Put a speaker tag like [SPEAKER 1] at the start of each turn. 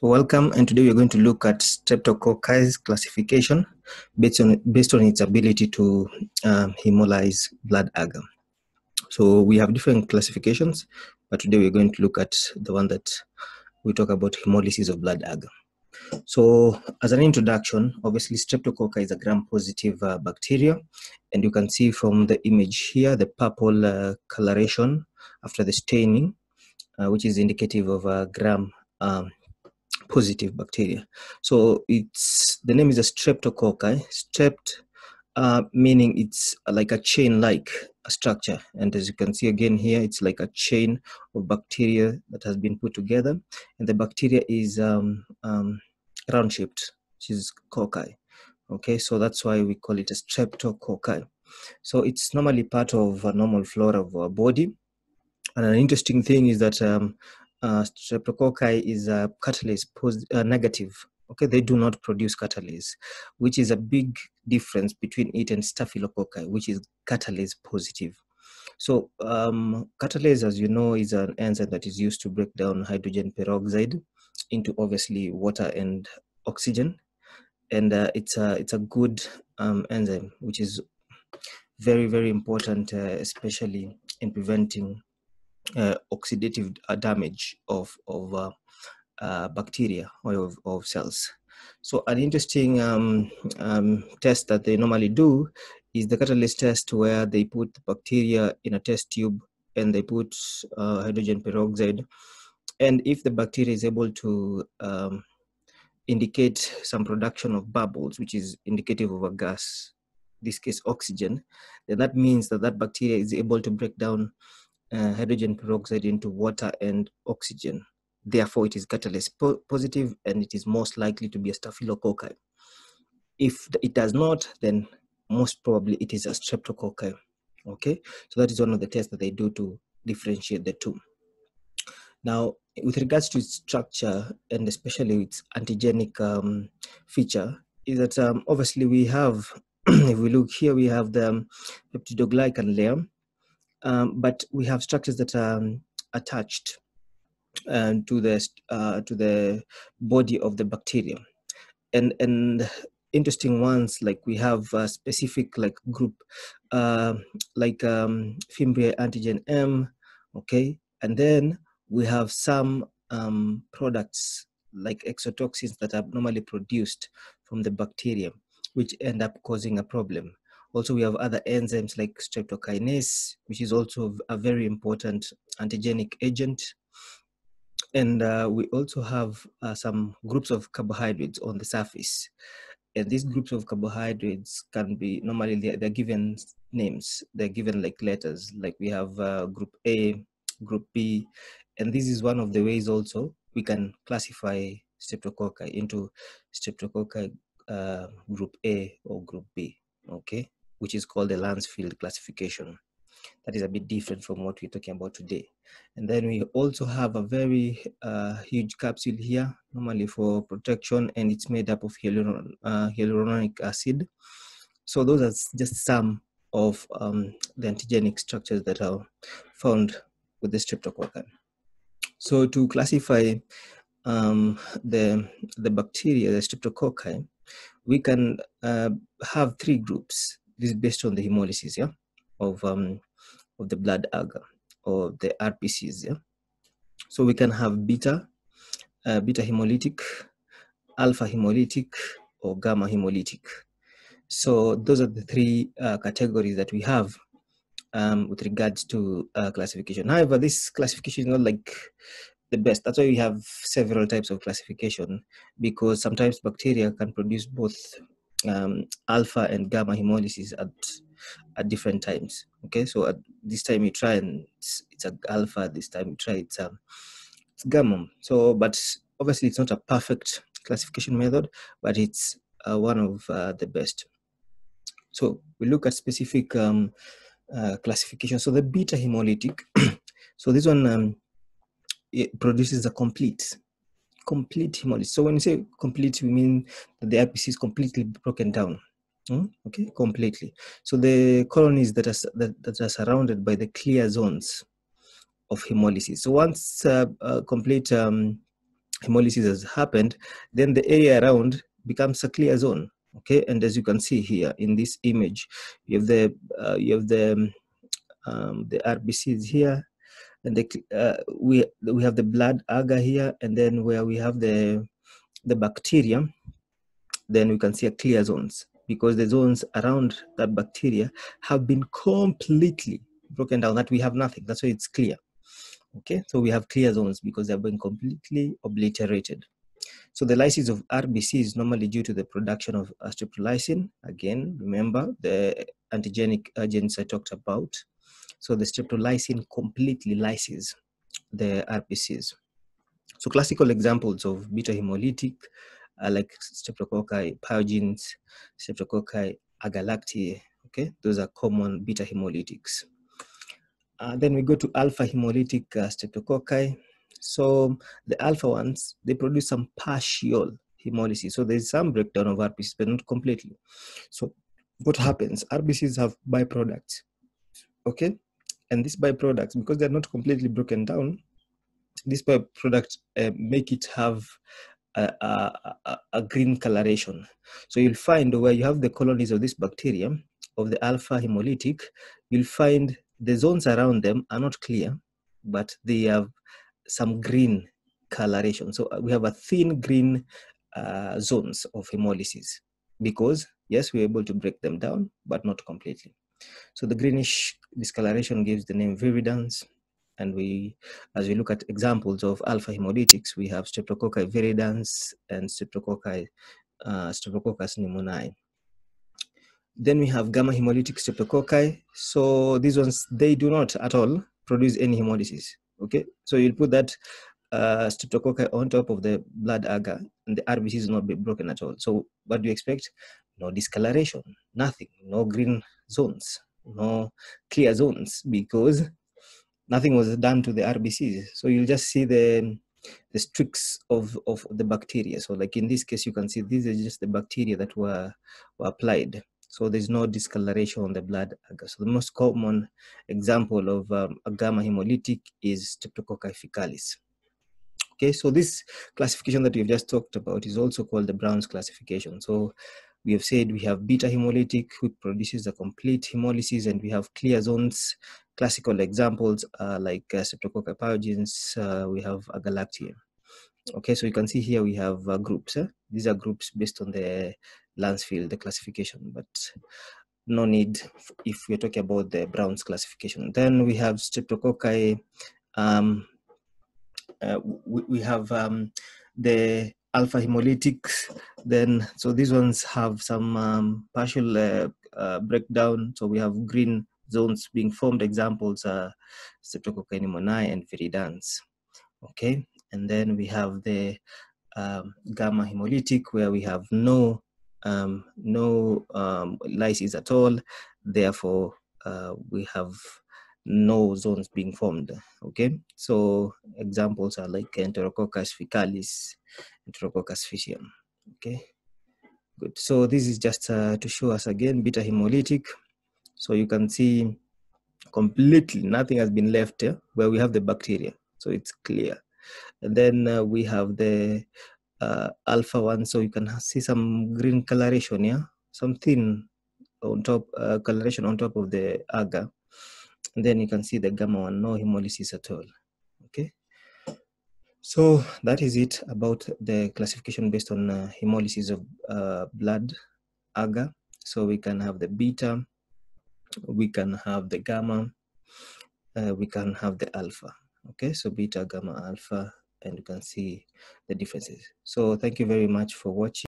[SPEAKER 1] So welcome, and today we're going to look at Streptococcus classification based on, based on its ability to um, hemolyze blood agar. So we have different classifications, but today we're going to look at the one that we talk about hemolysis of blood agar. So as an introduction, obviously Streptococcus is a gram-positive uh, bacteria, and you can see from the image here, the purple uh, coloration after the staining, uh, which is indicative of a gram um, positive bacteria. So it's the name is a streptococci. Strept uh, meaning it's like a chain-like structure. And as you can see again here, it's like a chain of bacteria that has been put together. And the bacteria is um, um, round-shaped, which is cocci. Okay, so that's why we call it a streptococci. So it's normally part of a normal flora of our body. And an interesting thing is that um, Staphylococci uh, streptococci is a catalase pos- uh, negative. Okay, they do not produce catalase, which is a big difference between it and staphylococci, which is catalase positive. So um, catalase, as you know, is an enzyme that is used to break down hydrogen peroxide into obviously water and oxygen, and uh, it's a it's a good um, enzyme which is very very important, uh, especially in preventing uh, oxidative uh, damage of, of uh, bacteria or of, of, cells. So an interesting um, um, test that they normally do is the catalyst test where they put bacteria in a test tube and they put uh, hydrogen peroxide. And if the bacteria is able to um, indicate some production of bubbles, which is indicative of a gas, this case oxygen, then that means that that bacteria is able to break down uh, hydrogen peroxide into water and oxygen. Therefore, it is catalyst po positive and it is most likely to be a staphylococci. If it does not, then most probably it is a streptococci. Okay, so that is one of the tests that they do to differentiate the two. Now, with regards to its structure and especially its antigenic um, feature, is that um, obviously we have, if we look here, we have the um, peptidoglycan layer um, but we have structures that are um, attached um, to the uh, to the body of the bacteria, and and interesting ones like we have a specific like group uh, like um, fimbria antigen M, okay, and then we have some um, products like exotoxins that are normally produced from the bacteria, which end up causing a problem. Also, we have other enzymes like streptokinase, which is also a very important antigenic agent. And uh, we also have uh, some groups of carbohydrates on the surface. And these groups of carbohydrates can be normally they're, they're given names, they're given like letters, like we have uh, group A, group B. And this is one of the ways also we can classify streptococci into streptococci uh, group A or group B. Okay, which is called the Lansfield classification. That is a bit different from what we're talking about today. And then we also have a very uh, huge capsule here, normally for protection, and it's made up of hyaluron, uh, hyaluronic acid. So those are just some of um, the antigenic structures that are found with the Streptococcus. So to classify um, the, the bacteria, the streptococci, we can uh, have three groups this is based on the hemolysis yeah of um of the blood agar or the rpcs yeah so we can have beta uh, beta hemolytic alpha hemolytic or gamma hemolytic so those are the three uh, categories that we have um, with regards to uh, classification. However, this classification is not like the best. That's why we have several types of classification because sometimes bacteria can produce both um, alpha and gamma hemolysis at at different times. Okay, so at this time you try and it's, it's a alpha. This time you try it's a um, it's gamma. So, but obviously it's not a perfect classification method, but it's uh, one of uh, the best. So we look at specific um, uh, classification. So the beta hemolytic. so this one um, it produces a complete complete hemolysis. So when you say complete, we mean that the IPC is completely broken down. Hmm? Okay, completely. So the colonies that are that, that are surrounded by the clear zones of hemolysis. So once uh, uh, complete um, hemolysis has happened, then the area around becomes a clear zone. Okay, and as you can see here in this image, you have the uh, you have the um, the RBCs here, and the, uh, we we have the blood agar here, and then where we have the the bacteria, then we can see a clear zones because the zones around that bacteria have been completely broken down. That we have nothing. That's why it's clear. Okay, so we have clear zones because they have been completely obliterated. So the lysis of RBC is normally due to the production of astripryline. Again, remember the antigenic agents I talked about so the streptolysin completely lyses the RPCs. So classical examples of beta hemolytic are like streptococci pyogenes, streptococci agalactiae. Okay, those are common beta hemolytics. Uh, then we go to alpha hemolytic uh, streptococci. So the alpha ones, they produce some partial hemolysis. So there's some breakdown of RBCs, but not completely. So what happens? RBCs have byproducts. Okay, and these byproducts, because they're not completely broken down, this byproduct uh, eh, make it have a, a, a, green coloration. So you'll find where you have the colonies of this bacterium, of the alpha hemolytic, you'll find the zones around them are not clear, but they have some green coloration. So uh, we have a thin green uh, zones of hemolysis because yes, we're able to break them down, but not completely. So the greenish discoloration gives the name viridans. And we, as we look at examples of alpha hemodiatics, we have Streptococci viridans and Streptococci, uh, Streptococcus pneumoniae. Then we have gamma hemolytic streptococci. So these ones, they do not at all produce any hemolysis. Okay, so you'll put that uh, streptococci on top of the blood agar, and the RBC is not broken at all. So what do you expect? no discoloration, nothing, no green zones, no clear zones because nothing was done to the RBCs. So you'll just see the the streaks of, of the bacteria. So like in this case, you can see these are just the bacteria that were, were applied. So there's no discoloration on the blood agar. So the most common example of um, gamma hemolytic is Streptococci faecalis. Okay, so this classification that we've just talked about is also called the Brown's classification. So we have said we have beta hemolytic, which produces a complete hemolysis, and we have clear zones. Classical examples are like uh, streptococcal pyogens, uh, we have a galactia. Okay, so you can see here we have uh, groups. Eh? These are groups based on the Lansfield the classification, but no need if we're talking about the Brown's classification. Then we have streptococci. Um, uh, we, we, have um, the alpha hemolytics. Then, so these ones have some um, partial uh, uh, breakdown. So we have green zones being formed. Examples are streptococci pneumoniae and viridans. Okay, and then we have the um, gamma hemolytic where we have no um, no um, lysis at all. Therefore, uh, we have no zones being formed. Okay, so examples are like Enterococcus faecalis, Enterococcus fishium. Okay, good. So this is just uh, to show us again beta hemolytic. So you can see completely nothing has been left here eh, where we have the bacteria, so it's clear. And then uh, we have the uh, alpha one, so you can see some green coloration here, yeah? something on top uh, coloration on top of the agar and then you can see the gamma one, no hemolysis at all, okay? So that is it about the classification based on uh, hemolysis of uh, blood agar. So we can have the beta, we can have the gamma, uh, we can have the alpha. Okay, so beta, gamma, alpha, and you can see the differences. So thank you very much for watching.